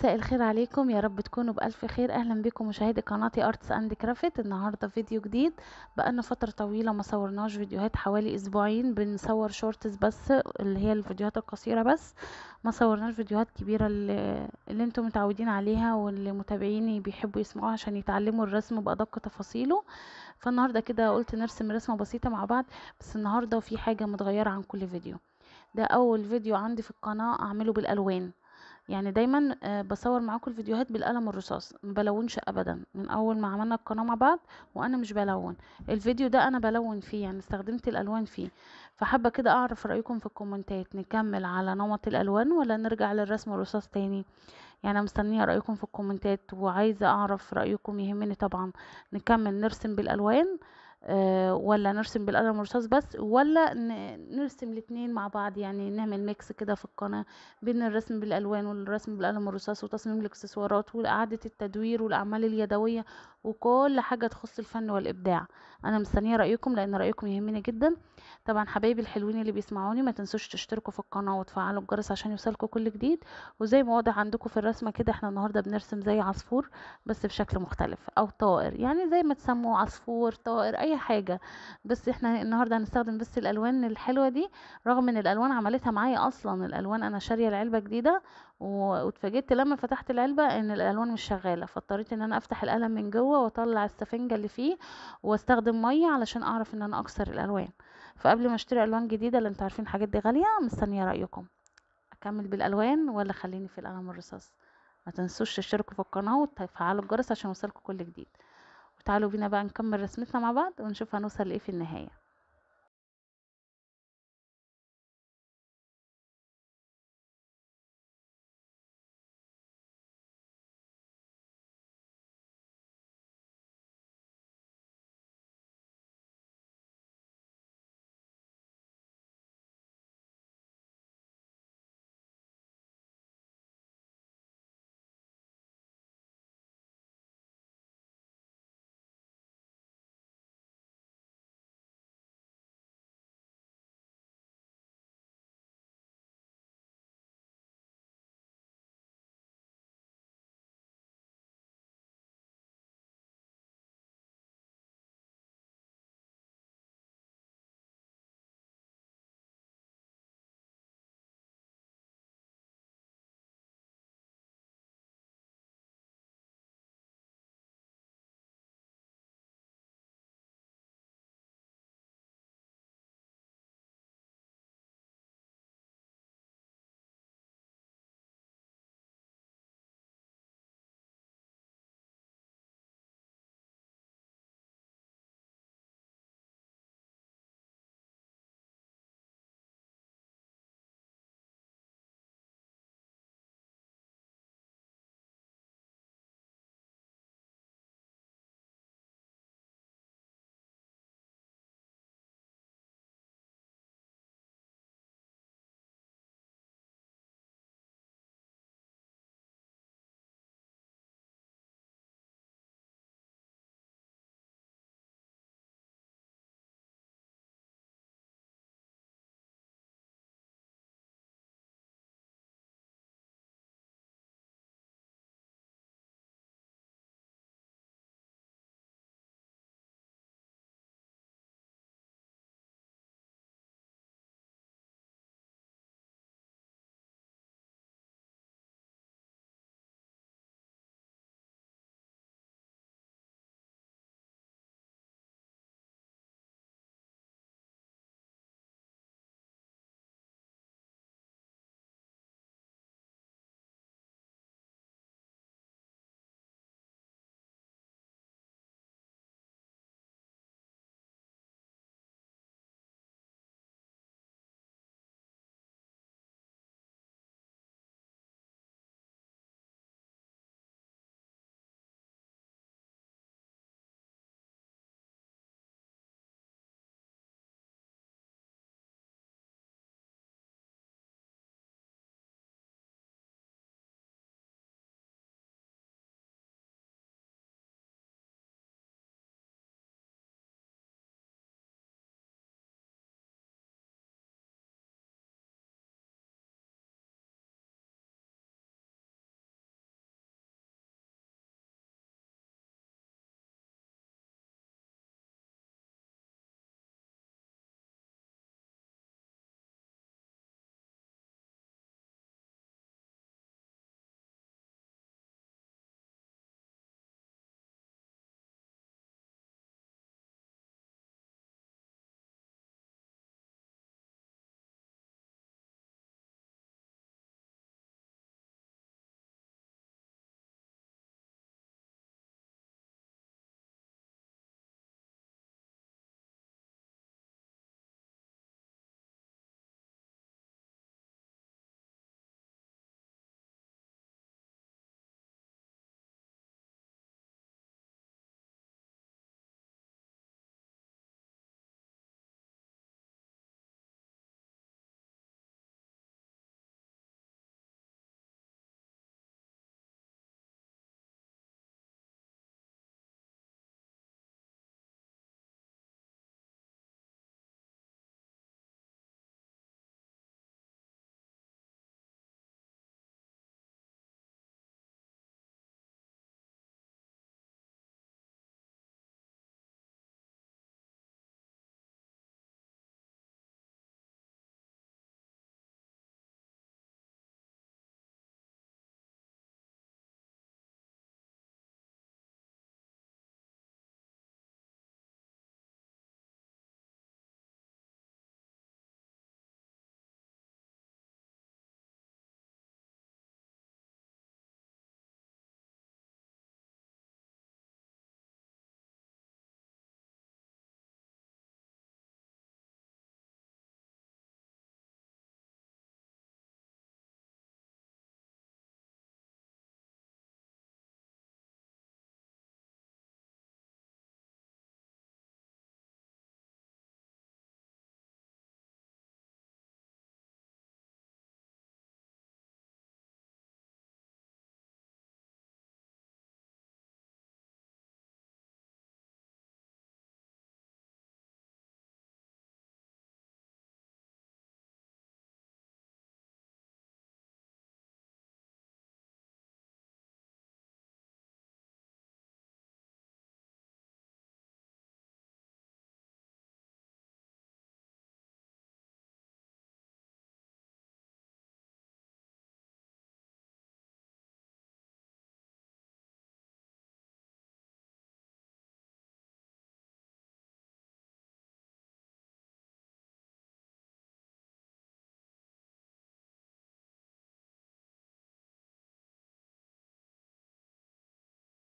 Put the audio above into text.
مساء الخير عليكم يا رب تكونوا بألف خير أهلا بكم مشاهدي قناتي أرتس أند كرافت النهاردة فيديو جديد بقالنا فترة طويلة ما صورناش فيديوهات حوالي أسبوعين بنصور شورتس بس اللي هي الفيديوهات القصيرة بس ما صورناش فيديوهات كبيرة اللي, اللي انتم متعودين عليها واللي متابعيني بيحبوا يسمعوها عشان يتعلموا الرسم بأدق تفاصيله فالنهاردة كده قلت نرسم رسمة بسيطة مع بعض بس النهاردة في حاجة متغيرة عن كل فيديو ده أول فيديو عندي في القناة أعمله بالألوان يعني دايما آه، بصور معاكم الفيديوهات بالقلم الرصاص ما بلونش ابدا من اول ما عملنا القناه مع بعض وانا مش بلون الفيديو ده انا بلون فيه يعني استخدمت الالوان فيه فحابه كده اعرف رايكم في الكومنتات نكمل على نمط الالوان ولا نرجع للرسم الرصاص تاني يعني مستنيه رايكم في الكومنتات وعايزه اعرف رايكم يهمني طبعا نكمل نرسم بالالوان آه، ولا نرسم بالقلم الرصاص بس ولا نرسم الاتنين مع بعض يعني نعمل ميكس كده في القناة بين الرسم بالألوان والرسم بالقلم الرصاص وتصميم الاكسسوارات وإعادة التدوير والأعمال اليدوية وكل حاجة تخص الفن والإبداع أنا مستنية رأيكم لأن رأيكم يهمني جدا طبعا حبايبي الحلوين اللي بيسمعوني ما تنسوش تشتركوا في القناه وتفعلوا الجرس عشان يوصلكوا كل جديد وزي ما واضح عندكم في الرسمه كده احنا النهارده بنرسم زي عصفور بس بشكل مختلف او طائر يعني زي ما تسموه عصفور طائر اي حاجه بس احنا النهارده هنستخدم بس الالوان الحلوه دي رغم ان الالوان عملتها معايا اصلا الالوان انا شاريه العلبه جديده واتفاجئت لما فتحت العلبة ان الالوان مش شغالة فاضطريت ان انا افتح القلم من جوه واطلع السفنجة اللي فيه واستخدم مية علشان اعرف ان انا اكسر الالوان فقبل ما اشتري الوان جديدة لان انتوا عارفين الحاجات دي غالية مستنية رأيكم اكمل بالالوان ولا خليني في القلم الرصاص ما تنسوش تشتركوا في القناة وتفعلوا الجرس عشان يوصلكم كل جديد وتعالوا بينا بقى نكمل رسمتنا مع بعض ونشوف هنوصل لايه في النهايه